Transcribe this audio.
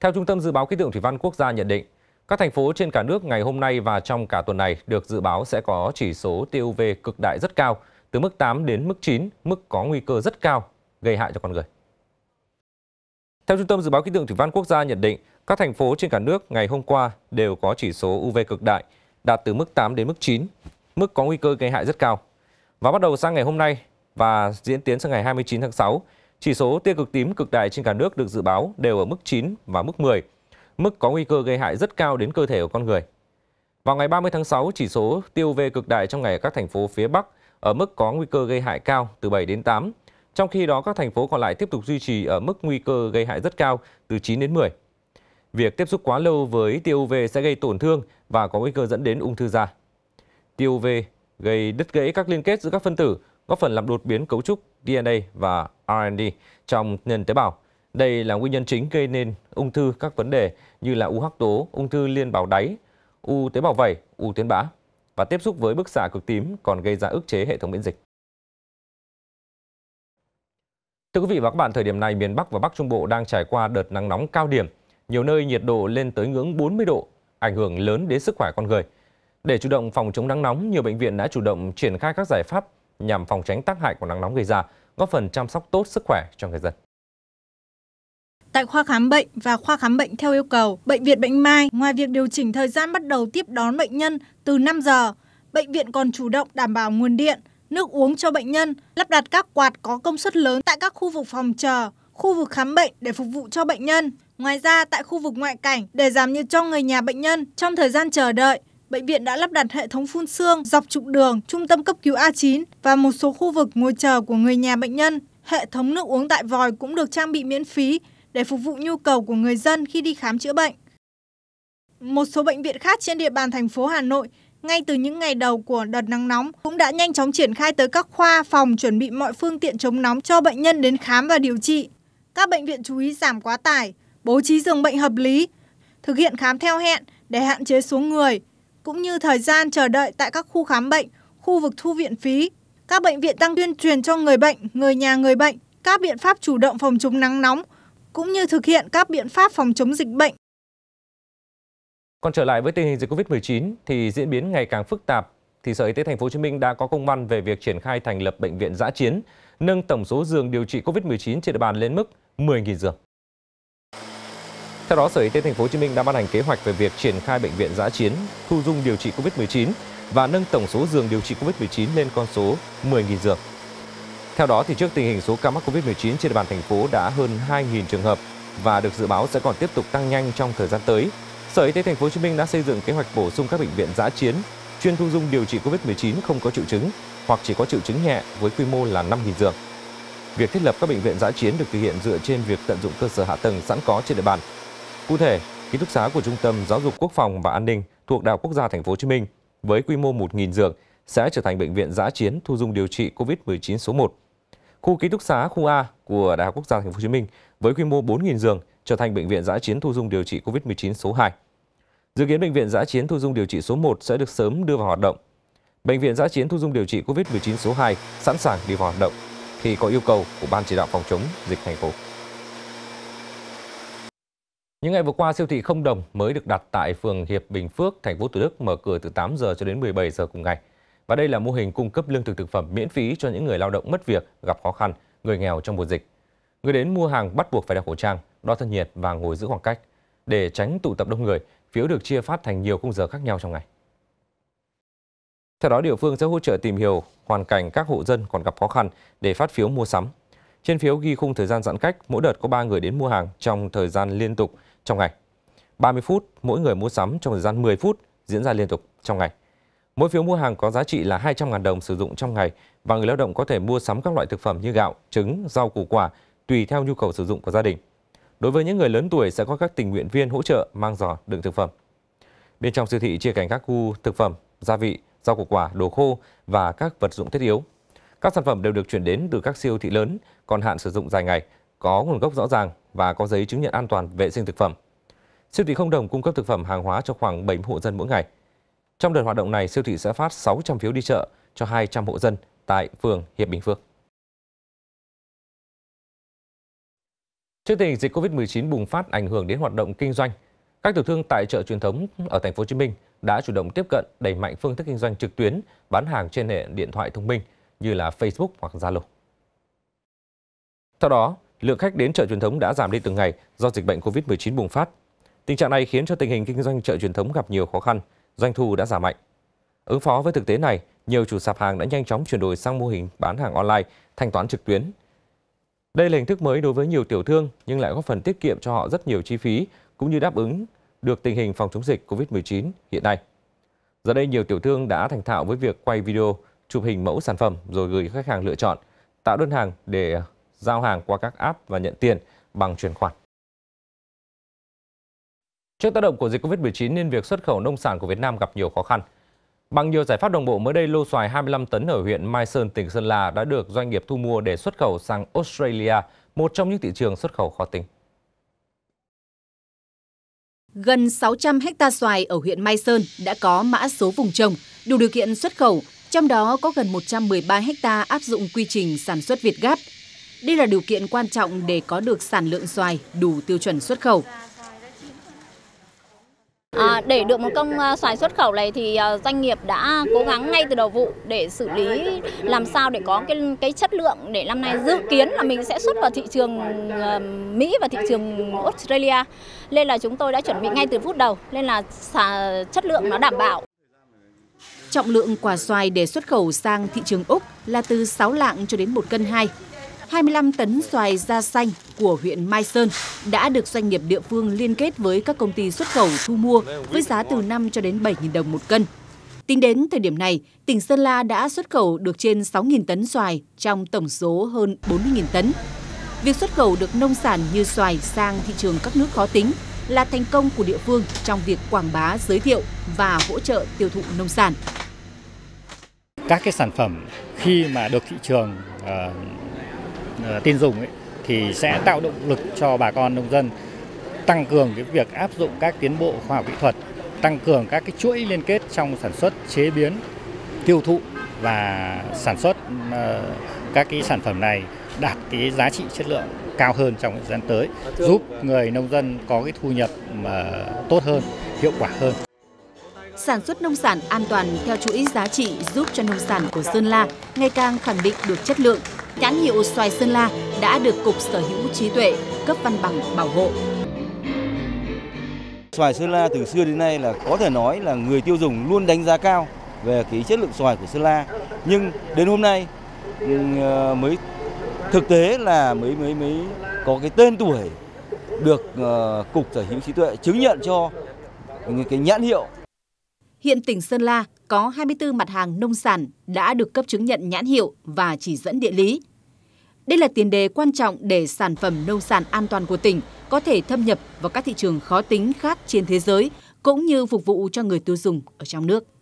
Theo Trung tâm Dự báo Khí tượng Thủy văn Quốc gia nhận định, các thành phố trên cả nước ngày hôm nay và trong cả tuần này được dự báo sẽ có chỉ số tia UV cực đại rất cao, từ mức 8 đến mức 9, mức có nguy cơ rất cao gây hại cho con người. Theo Trung tâm Dự báo Khí tượng Thủy văn Quốc gia nhận định, các thành phố trên cả nước ngày hôm qua đều có chỉ số UV cực đại đạt từ mức 8 đến mức 9, mức có nguy cơ gây hại rất cao. Và bắt đầu sang ngày hôm nay và diễn tiến sang ngày 29 tháng 6, chỉ số tia cực tím cực đại trên cả nước được dự báo đều ở mức 9 và mức 10, mức có nguy cơ gây hại rất cao đến cơ thể của con người. Vào ngày 30 tháng 6, chỉ số tia UV cực đại trong ngày ở các thành phố phía Bắc ở mức có nguy cơ gây hại cao từ 7 đến 8, trong khi đó các thành phố còn lại tiếp tục duy trì ở mức nguy cơ gây hại rất cao từ 9 đến 10. Việc tiếp xúc quá lâu với tia UV sẽ gây tổn thương và có nguy cơ dẫn đến ung thư da. Tia UV gây đứt gãy các liên kết giữa các phân tử, góp phần làm đột biến cấu trúc DNA và RNA trong nền tế bào. Đây là nguyên nhân chính gây nên ung thư các vấn đề như là u hắc tố, ung thư liên bào đáy, u tế bào vẩy, u tuyến bã và tiếp xúc với bức xạ cực tím còn gây ra ức chế hệ thống miễn dịch. Thưa quý vị và các bạn, thời điểm này miền Bắc và Bắc Trung Bộ đang trải qua đợt nắng nóng cao điểm. Nhiều nơi nhiệt độ lên tới ngưỡng 40 độ, ảnh hưởng lớn đến sức khỏe con người. Để chủ động phòng chống nắng nóng, nhiều bệnh viện đã chủ động triển khai các giải pháp nhằm phòng tránh tác hại của nắng nóng gây ra, góp phần chăm sóc tốt sức khỏe cho người dân. Tại khoa khám bệnh và khoa khám bệnh theo yêu cầu, Bệnh viện Bệnh Mai ngoài việc điều chỉnh thời gian bắt đầu tiếp đón bệnh nhân từ 5 giờ, bệnh viện còn chủ động đảm bảo nguồn điện, nước uống cho bệnh nhân, lắp đặt các quạt có công suất lớn tại các khu vực phòng chờ, khu vực khám bệnh để phục vụ cho bệnh nhân. Ngoài ra, tại khu vực ngoại cảnh, để giảm nhiệt cho người nhà bệnh nhân trong thời gian chờ đợi, bệnh viện đã lắp đặt hệ thống phun xương dọc trục đường trung tâm cấp cứu A9 và một số khu vực ngồi chờ của người nhà bệnh nhân. Hệ thống nước uống tại vòi cũng được trang bị miễn phí để phục vụ nhu cầu của người dân khi đi khám chữa bệnh. Một số bệnh viện khác trên địa bàn thành phố Hà Nội ngay từ những ngày đầu của đợt nắng nóng cũng đã nhanh chóng triển khai tới các khoa phòng chuẩn bị mọi phương tiện chống nóng cho bệnh nhân đến khám và điều trị. Các bệnh viện chú ý giảm quá tải, bố trí giường bệnh hợp lý, thực hiện khám theo hẹn để hạn chế số người, cũng như thời gian chờ đợi tại các khu khám bệnh, khu vực thu viện phí. Các bệnh viện tăng tuyên truyền cho người bệnh, người nhà người bệnh các biện pháp chủ động phòng chống nắng nóng cũng như thực hiện các biện pháp phòng chống dịch bệnh. Còn trở lại với tình hình dịch Covid-19 thì diễn biến ngày càng phức tạp thì Sở Y tế Thành phố Hồ Chí Minh đã có công văn về việc triển khai thành lập bệnh viện giã chiến, nâng tổng số giường điều trị COVID-19 trên địa bàn lên mức 10.000 giường. Theo đó, Sở Y tế Thành phố Hồ Chí Minh đã ban hành kế hoạch về việc triển khai bệnh viện giã chiến, thu dung điều trị COVID-19 và nâng tổng số giường điều trị COVID-19 lên con số 10.000 giường. Theo đó, thì trước tình hình số ca mắc COVID-19 trên địa bàn thành phố đã hơn 2.000 trường hợp và được dự báo sẽ còn tiếp tục tăng nhanh trong thời gian tới. Sở Y tế Thành phố Hồ Chí Minh đã xây dựng kế hoạch bổ sung các bệnh viện giã chiến chuyên thu dung điều trị COVID-19 không có triệu chứng hoặc chỉ có triệu chứng nhẹ với quy mô là 5.000 giường. Việc thiết lập các bệnh viện giã chiến được thực hiện dựa trên việc tận dụng cơ sở hạ tầng sẵn có trên địa bàn Cụ thể, ký túc xá của Trung tâm Giáo dục Quốc phòng và An ninh thuộc Đại học Quốc gia Thành phố Hồ Chí Minh với quy mô 1.000 giường sẽ trở thành bệnh viện giã chiến thu dung điều trị COVID-19 số 1. Khu ký túc xá khu A của Đại học Quốc gia Thành phố Hồ Chí Minh với quy mô 4.000 giường trở thành bệnh viện giã chiến thu dung điều trị COVID-19 số 2. Dự kiến bệnh viện giã chiến thu dung điều trị số 1 sẽ được sớm đưa vào hoạt động. Bệnh viện giã chiến thu dung điều trị COVID-19 số 2 sẵn sàng đi vào hoạt động khi có yêu cầu của Ban chỉ đạo phòng chống dịch thành phố. Những ngày vừa qua, siêu thị không đồng mới được đặt tại phường Hiệp Bình Phước, thành phố Thủ Đức mở cửa từ 8 giờ cho đến 17 giờ cùng ngày. Và đây là mô hình cung cấp lương thực thực phẩm miễn phí cho những người lao động mất việc, gặp khó khăn, người nghèo trong mùa dịch. Người đến mua hàng bắt buộc phải đeo khẩu trang, đo thân nhiệt và ngồi giữ khoảng cách. Để tránh tụ tập đông người, phiếu được chia phát thành nhiều khung giờ khác nhau trong ngày. Theo đó, địa phương sẽ hỗ trợ tìm hiểu hoàn cảnh các hộ dân còn gặp khó khăn để phát phiếu mua sắm trên phiếu ghi khung thời gian giãn cách, mỗi đợt có 3 người đến mua hàng trong thời gian liên tục trong ngày. 30 phút, mỗi người mua sắm trong thời gian 10 phút diễn ra liên tục trong ngày. Mỗi phiếu mua hàng có giá trị là 200.000 đồng sử dụng trong ngày và người lao động có thể mua sắm các loại thực phẩm như gạo, trứng, rau củ quả tùy theo nhu cầu sử dụng của gia đình. Đối với những người lớn tuổi sẽ có các tình nguyện viên hỗ trợ mang giỏ đựng thực phẩm. Bên trong siêu thị chia cảnh các khu thực phẩm, gia vị, rau củ quả, đồ khô và các vật dụng thiết yếu các sản phẩm đều được chuyển đến từ các siêu thị lớn, còn hạn sử dụng dài ngày, có nguồn gốc rõ ràng và có giấy chứng nhận an toàn vệ sinh thực phẩm. Siêu thị không đồng cung cấp thực phẩm hàng hóa cho khoảng 70 hộ dân mỗi ngày. Trong đợt hoạt động này, siêu thị sẽ phát 600 phiếu đi chợ cho 200 hộ dân tại phường Hiệp Bình Phước. Trước tình dịch Covid-19 bùng phát ảnh hưởng đến hoạt động kinh doanh, các tiểu thương tại chợ truyền thống ở thành phố Hồ Chí Minh đã chủ động tiếp cận đẩy mạnh phương thức kinh doanh trực tuyến, bán hàng trên hệ điện thoại thông minh – như là Facebook hoặc Zalo. Theo đó, lượng khách đến chợ truyền thống đã giảm đi từng ngày do dịch bệnh COVID-19 bùng phát. Tình trạng này khiến cho tình hình kinh doanh chợ truyền thống gặp nhiều khó khăn, doanh thu đã giảm mạnh. Ứng phó với thực tế này, nhiều chủ sạp hàng đã nhanh chóng chuyển đổi sang mô hình bán hàng online, thanh toán trực tuyến. Đây là hình thức mới đối với nhiều tiểu thương nhưng lại góp phần tiết kiệm cho họ rất nhiều chi phí cũng như đáp ứng được tình hình phòng chống dịch COVID-19 hiện nay. Giờ đây nhiều tiểu thương đã thành thạo với việc quay video chụp hình mẫu sản phẩm rồi gửi khách hàng lựa chọn, tạo đơn hàng để giao hàng qua các app và nhận tiền bằng chuyển khoản. Trước tác động của dịch Covid-19 nên việc xuất khẩu nông sản của Việt Nam gặp nhiều khó khăn. Bằng nhiều giải pháp đồng bộ mới đây, lô xoài 25 tấn ở huyện Mai Sơn, tỉnh Sơn La đã được doanh nghiệp thu mua để xuất khẩu sang Australia, một trong những thị trường xuất khẩu khó tính. Gần 600 hecta xoài ở huyện Mai Sơn đã có mã số vùng trồng, đủ điều kiện xuất khẩu trong đó có gần 113 ha áp dụng quy trình sản xuất Việt Gáp. Đây là điều kiện quan trọng để có được sản lượng xoài đủ tiêu chuẩn xuất khẩu. À, để được một công à, xoài xuất khẩu này thì à, doanh nghiệp đã cố gắng ngay từ đầu vụ để xử lý làm sao để có cái cái chất lượng để năm nay dự kiến là mình sẽ xuất vào thị trường à, Mỹ và thị trường Australia. Nên là chúng tôi đã chuẩn bị ngay từ phút đầu nên là chất lượng nó đảm bảo Trọng lượng quả xoài để xuất khẩu sang thị trường Úc là từ 6 lạng cho đến 1 cân 2. 25 tấn xoài da xanh của huyện Mai Sơn đã được doanh nghiệp địa phương liên kết với các công ty xuất khẩu thu mua với giá từ 5 cho đến 7.000 đồng một cân. Tính đến thời điểm này, tỉnh Sơn La đã xuất khẩu được trên 6.000 tấn xoài trong tổng số hơn 40.000 tấn. Việc xuất khẩu được nông sản như xoài sang thị trường các nước khó tính là thành công của địa phương trong việc quảng bá, giới thiệu và hỗ trợ tiêu thụ nông sản. Các cái sản phẩm khi mà được thị trường uh, uh, tin dùng ấy, thì sẽ tạo động lực cho bà con nông dân tăng cường cái việc áp dụng các tiến bộ khoa học kỹ thuật, tăng cường các cái chuỗi liên kết trong sản xuất, chế biến, tiêu thụ và sản xuất uh, các cái sản phẩm này đạt cái giá trị chất lượng cao hơn trong thời gian tới, à, giúp người nông dân có cái thu nhập mà tốt hơn, hiệu quả hơn. Sản xuất nông sản an toàn theo chuỗi giá trị giúp cho nông sản của Sơn La ngày càng khẳng định được chất lượng. Nhãn hiệu xoài Sơn La đã được Cục Sở hữu trí tuệ cấp văn bằng bảo hộ. Xoài Sơn La từ xưa đến nay là có thể nói là người tiêu dùng luôn đánh giá cao về cái chất lượng xoài của Sơn La. Nhưng đến hôm nay ừ, ờ, mới thực tế là mới mới mới có cái tên tuổi được ờ, cục sở hữu trí tuệ chứng nhận cho cái nhãn hiệu. Hiện tỉnh Sơn La có 24 mặt hàng nông sản đã được cấp chứng nhận nhãn hiệu và chỉ dẫn địa lý. Đây là tiền đề quan trọng để sản phẩm nông sản an toàn của tỉnh có thể thâm nhập vào các thị trường khó tính khác trên thế giới cũng như phục vụ cho người tiêu dùng ở trong nước.